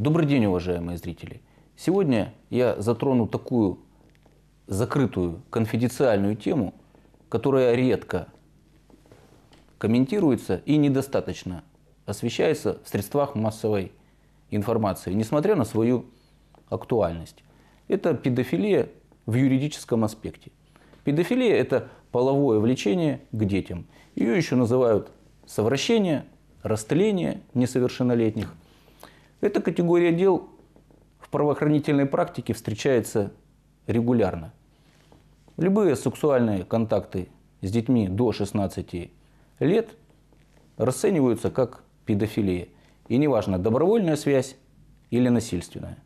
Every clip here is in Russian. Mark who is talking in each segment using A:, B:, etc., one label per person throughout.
A: Добрый день, уважаемые зрители. Сегодня я затрону такую закрытую, конфиденциальную тему, которая редко комментируется и недостаточно освещается в средствах массовой информации, несмотря на свою актуальность. Это педофилия в юридическом аспекте. Педофилия – это половое влечение к детям. Ее еще называют совращение, растление несовершеннолетних, эта категория дел в правоохранительной практике встречается регулярно. Любые сексуальные контакты с детьми до 16 лет расцениваются как педофилия. И неважно, добровольная связь или насильственная.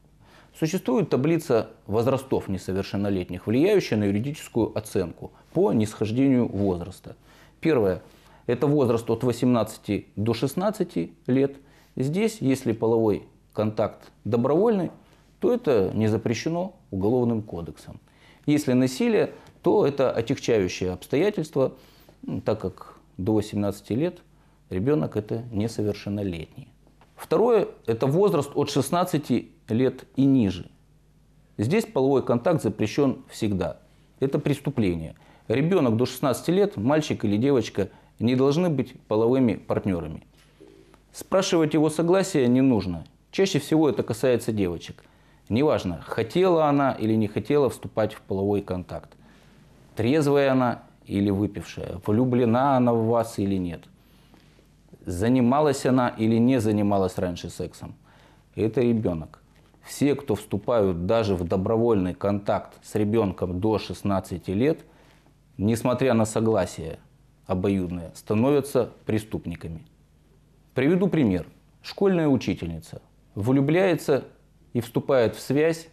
A: Существует таблица возрастов несовершеннолетних, влияющая на юридическую оценку по нисхождению возраста. Первое – это возраст от 18 до 16 лет – Здесь, если половой контакт добровольный, то это не запрещено Уголовным кодексом. Если насилие, то это отягчающее обстоятельство, так как до 18 лет ребенок это несовершеннолетний. Второе – это возраст от 16 лет и ниже. Здесь половой контакт запрещен всегда. Это преступление. Ребенок до 16 лет, мальчик или девочка, не должны быть половыми партнерами – Спрашивать его согласия не нужно. Чаще всего это касается девочек. Неважно, хотела она или не хотела вступать в половой контакт. Трезвая она или выпившая. Влюблена она в вас или нет. Занималась она или не занималась раньше сексом. Это ребенок. Все, кто вступают даже в добровольный контакт с ребенком до 16 лет, несмотря на согласие обоюдное, становятся преступниками. Приведу пример. Школьная учительница влюбляется и вступает в связь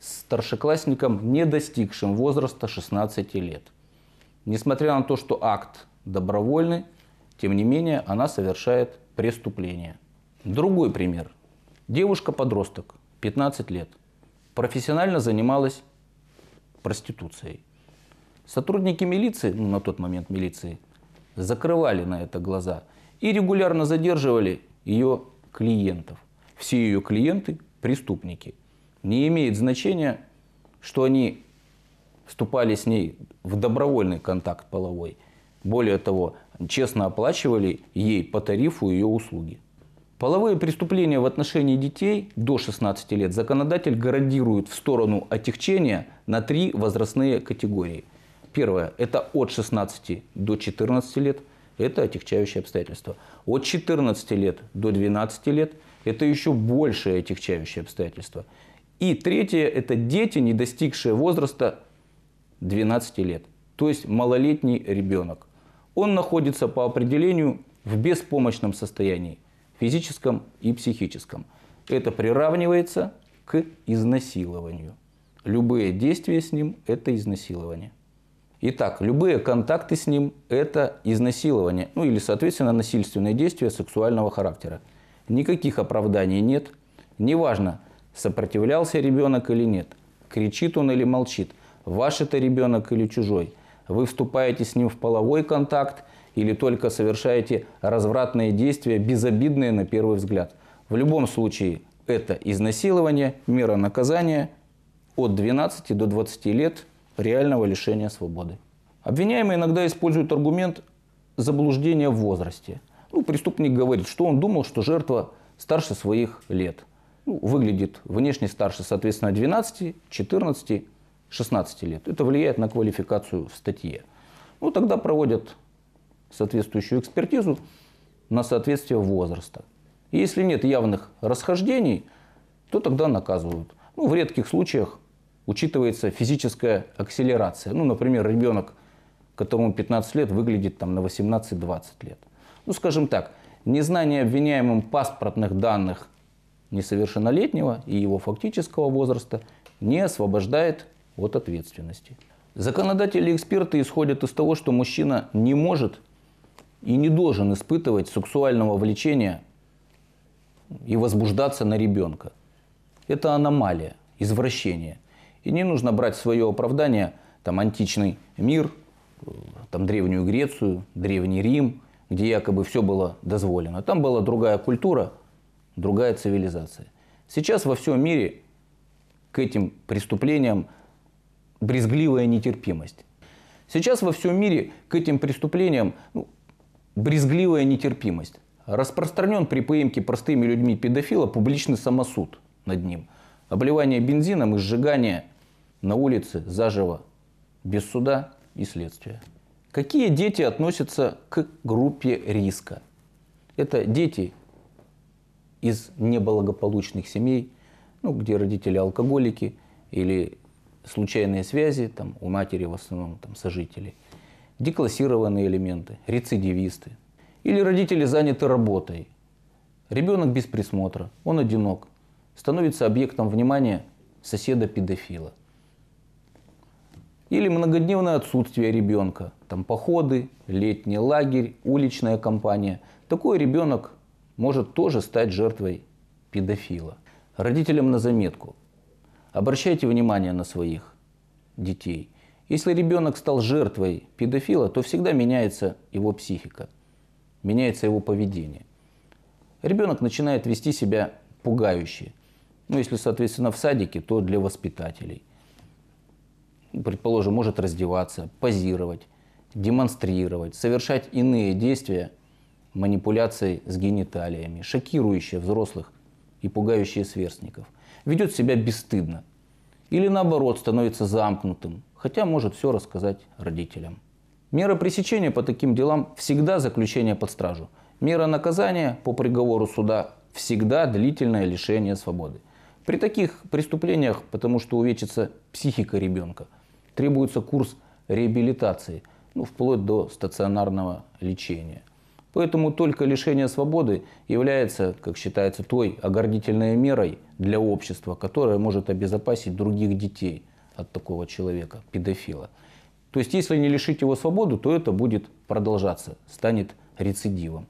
A: с старшеклассником, не достигшим возраста 16 лет. Несмотря на то, что акт добровольный, тем не менее она совершает преступление. Другой пример. Девушка-подросток, 15 лет, профессионально занималась проституцией. Сотрудники милиции, ну, на тот момент милиции, закрывали на это глаза – и регулярно задерживали ее клиентов. Все ее клиенты – преступники. Не имеет значения, что они вступали с ней в добровольный контакт половой. Более того, честно оплачивали ей по тарифу ее услуги. Половые преступления в отношении детей до 16 лет законодатель гарантирует в сторону отягчения на три возрастные категории. Первое – это от 16 до 14 лет – это отягчающее обстоятельство. От 14 лет до 12 лет – это еще большее отягчающее обстоятельство. И третье – это дети, не достигшие возраста 12 лет. То есть малолетний ребенок. Он находится по определению в беспомощном состоянии, физическом и психическом. Это приравнивается к изнасилованию. Любые действия с ним – это изнасилование. Итак, любые контакты с ним – это изнасилование, ну или, соответственно, насильственные действия сексуального характера. Никаких оправданий нет. Неважно, сопротивлялся ребенок или нет, кричит он или молчит, ваш это ребенок или чужой. Вы вступаете с ним в половой контакт или только совершаете развратные действия, безобидные на первый взгляд. В любом случае, это изнасилование, мера наказания от 12 до 20 лет – реального лишения свободы. Обвиняемые иногда используют аргумент заблуждения в возрасте. Ну, преступник говорит, что он думал, что жертва старше своих лет. Ну, выглядит внешне старше, соответственно, 12, 14, 16 лет. Это влияет на квалификацию в статье. Ну, тогда проводят соответствующую экспертизу на соответствие возраста. И Если нет явных расхождений, то тогда наказывают. Ну, в редких случаях учитывается физическая акселерация. Ну, например, ребенок, которому 15 лет, выглядит там на 18-20 лет. Ну, скажем так, незнание обвиняемым паспортных данных несовершеннолетнего и его фактического возраста не освобождает от ответственности. Законодатели и эксперты исходят из того, что мужчина не может и не должен испытывать сексуального влечения и возбуждаться на ребенка. Это аномалия, извращение – и не нужно брать свое оправдание, там, античный мир, э, там, Древнюю Грецию, Древний Рим, где якобы все было дозволено. Там была другая культура, другая цивилизация. Сейчас во всем мире к этим преступлениям брезгливая нетерпимость. Сейчас во всем мире к этим преступлениям ну, брезгливая нетерпимость. Распространен при поимке простыми людьми педофила публичный самосуд над ним. Обливание бензином и сжигание – на улице заживо, без суда и следствия. Какие дети относятся к группе риска? Это дети из неблагополучных семей, ну, где родители алкоголики или случайные связи, там, у матери в основном там, сожители, деклассированные элементы, рецидивисты. Или родители заняты работой, ребенок без присмотра, он одинок, становится объектом внимания соседа-педофила – или многодневное отсутствие ребенка. Там походы, летний лагерь, уличная компания. Такой ребенок может тоже стать жертвой педофила. Родителям на заметку. Обращайте внимание на своих детей. Если ребенок стал жертвой педофила, то всегда меняется его психика, меняется его поведение. Ребенок начинает вести себя пугающе. Ну, если, соответственно, в садике, то для воспитателей – предположим, может раздеваться, позировать, демонстрировать, совершать иные действия манипуляций с гениталиями, шокирующие взрослых и пугающие сверстников. Ведет себя бесстыдно. Или наоборот, становится замкнутым, хотя может все рассказать родителям. Мера пресечения по таким делам всегда заключение под стражу. Мера наказания по приговору суда всегда длительное лишение свободы. При таких преступлениях, потому что увечится психика ребенка – требуется курс реабилитации, ну, вплоть до стационарного лечения. Поэтому только лишение свободы является, как считается, той огордительной мерой для общества, которая может обезопасить других детей от такого человека, педофила. То есть, если не лишить его свободу, то это будет продолжаться, станет рецидивом.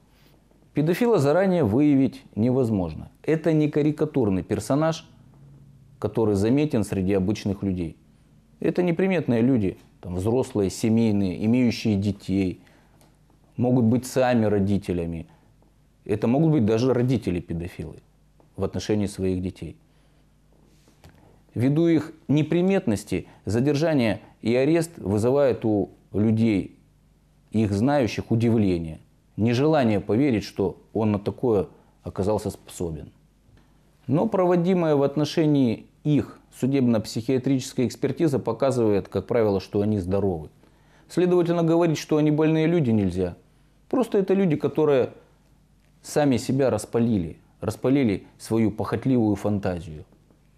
A: Педофила заранее выявить невозможно. Это не карикатурный персонаж, который заметен среди обычных людей. Это неприметные люди, там, взрослые, семейные, имеющие детей, могут быть сами родителями. Это могут быть даже родители-педофилы в отношении своих детей. Ввиду их неприметности, задержание и арест вызывает у людей, их знающих, удивление, нежелание поверить, что он на такое оказался способен. Но проводимое в отношении их судебно-психиатрическая экспертиза показывает, как правило, что они здоровы. Следовательно, говорить, что они больные люди нельзя. Просто это люди, которые сами себя распалили, распалили свою похотливую фантазию.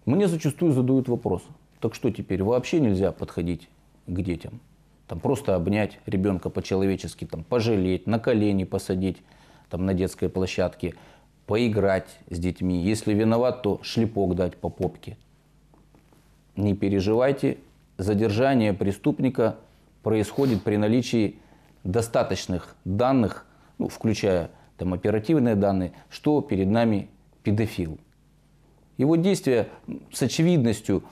A: Мне зачастую задают вопрос, так что теперь вообще нельзя подходить к детям? Там просто обнять ребенка по-человечески, там пожалеть, на колени посадить, там на детской площадке, поиграть с детьми. Если виноват, то шлепок дать по попке – не переживайте, задержание преступника происходит при наличии достаточных данных, ну, включая там, оперативные данные, что перед нами педофил. Его действия с очевидностью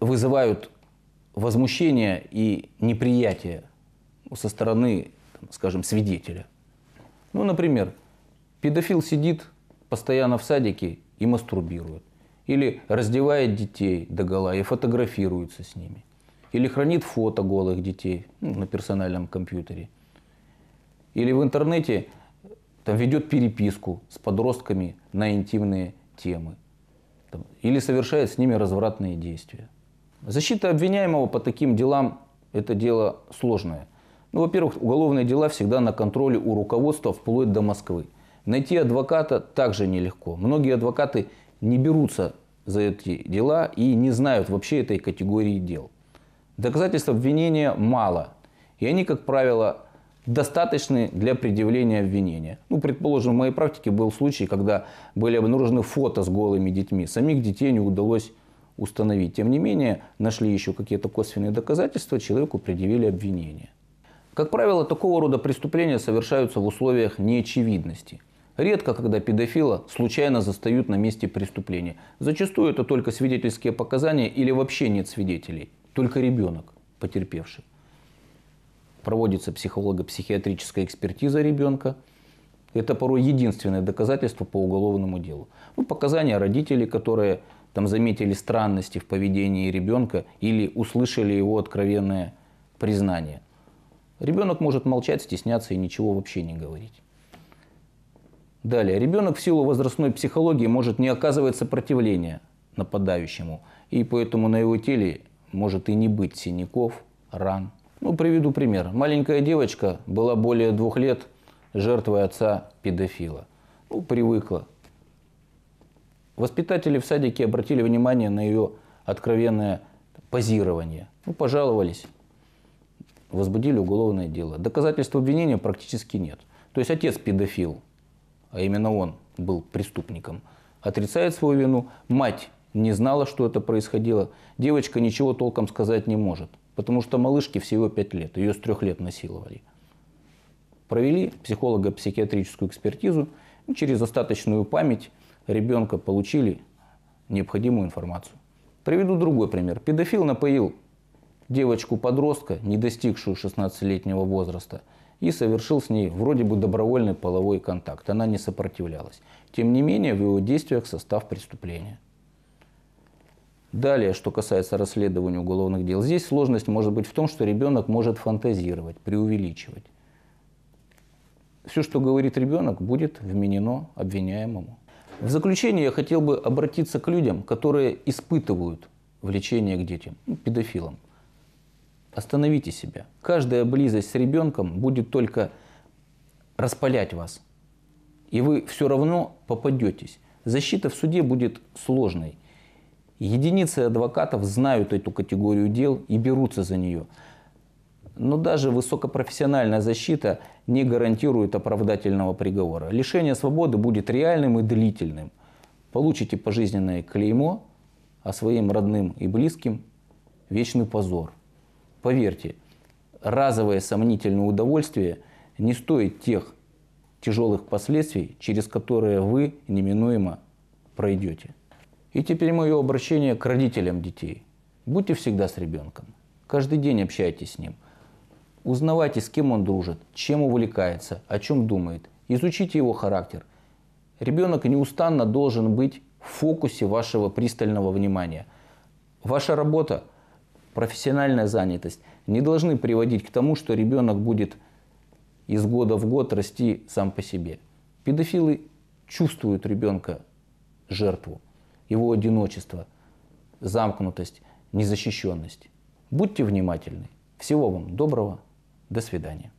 A: вызывают возмущение и неприятие со стороны, там, скажем, свидетеля. Ну, например, педофил сидит постоянно в садике и мастурбирует или раздевает детей до гола и фотографируется с ними, или хранит фото голых детей ну, на персональном компьютере, или в интернете там, ведет переписку с подростками на интимные темы, там, или совершает с ними развратные действия. Защита обвиняемого по таким делам – это дело сложное. Ну, во-первых, уголовные дела всегда на контроле у руководства вплоть до Москвы. Найти адвоката также нелегко. Многие адвокаты не берутся за эти дела и не знают вообще этой категории дел. Доказательств обвинения мало, и они, как правило, достаточны для предъявления обвинения. Ну, предположим, в моей практике был случай, когда были обнаружены фото с голыми детьми. Самих детей не удалось установить. Тем не менее, нашли еще какие-то косвенные доказательства, человеку предъявили обвинение. Как правило, такого рода преступления совершаются в условиях неочевидности – Редко, когда педофила случайно застают на месте преступления. Зачастую это только свидетельские показания или вообще нет свидетелей. Только ребенок потерпевший. Проводится психолого-психиатрическая экспертиза ребенка. Это порой единственное доказательство по уголовному делу. Ну, показания родителей, которые там заметили странности в поведении ребенка или услышали его откровенное признание. Ребенок может молчать, стесняться и ничего вообще не говорить. Далее, ребенок в силу возрастной психологии может не оказывать сопротивления нападающему, и поэтому на его теле может и не быть синяков, ран. Ну, приведу пример. Маленькая девочка была более двух лет жертвой отца-педофила. Ну, привыкла. Воспитатели в садике обратили внимание на ее откровенное позирование. Ну, пожаловались. Возбудили уголовное дело. Доказательств обвинения практически нет. То есть отец педофил, а именно он был преступником, отрицает свою вину. Мать не знала, что это происходило. Девочка ничего толком сказать не может, потому что малышке всего 5 лет, ее с 3 лет насиловали. Провели психолого-психиатрическую экспертизу, и через остаточную память ребенка получили необходимую информацию. Приведу другой пример. Педофил напоил девочку-подростка, не достигшую 16-летнего возраста – и совершил с ней вроде бы добровольный половой контакт. Она не сопротивлялась. Тем не менее, в его действиях состав преступления. Далее, что касается расследования уголовных дел, здесь сложность может быть в том, что ребенок может фантазировать, преувеличивать. Все, что говорит ребенок, будет вменено обвиняемому. В заключение я хотел бы обратиться к людям, которые испытывают влечение к детям, ну, педофилам. Остановите себя. Каждая близость с ребенком будет только распалять вас. И вы все равно попадетесь. Защита в суде будет сложной. Единицы адвокатов знают эту категорию дел и берутся за нее. Но даже высокопрофессиональная защита не гарантирует оправдательного приговора. Лишение свободы будет реальным и длительным. Получите пожизненное клеймо, а своим родным и близким вечный позор – Поверьте, разовое сомнительное удовольствие не стоит тех тяжелых последствий, через которые вы неминуемо пройдете. И теперь мое обращение к родителям детей. Будьте всегда с ребенком. Каждый день общайтесь с ним. Узнавайте, с кем он дружит, чем увлекается, о чем думает. Изучите его характер. Ребенок неустанно должен быть в фокусе вашего пристального внимания. Ваша работа – профессиональная занятость не должны приводить к тому, что ребенок будет из года в год расти сам по себе. Педофилы чувствуют ребенка жертву, его одиночество, замкнутость, незащищенность. Будьте внимательны. Всего вам доброго. До свидания.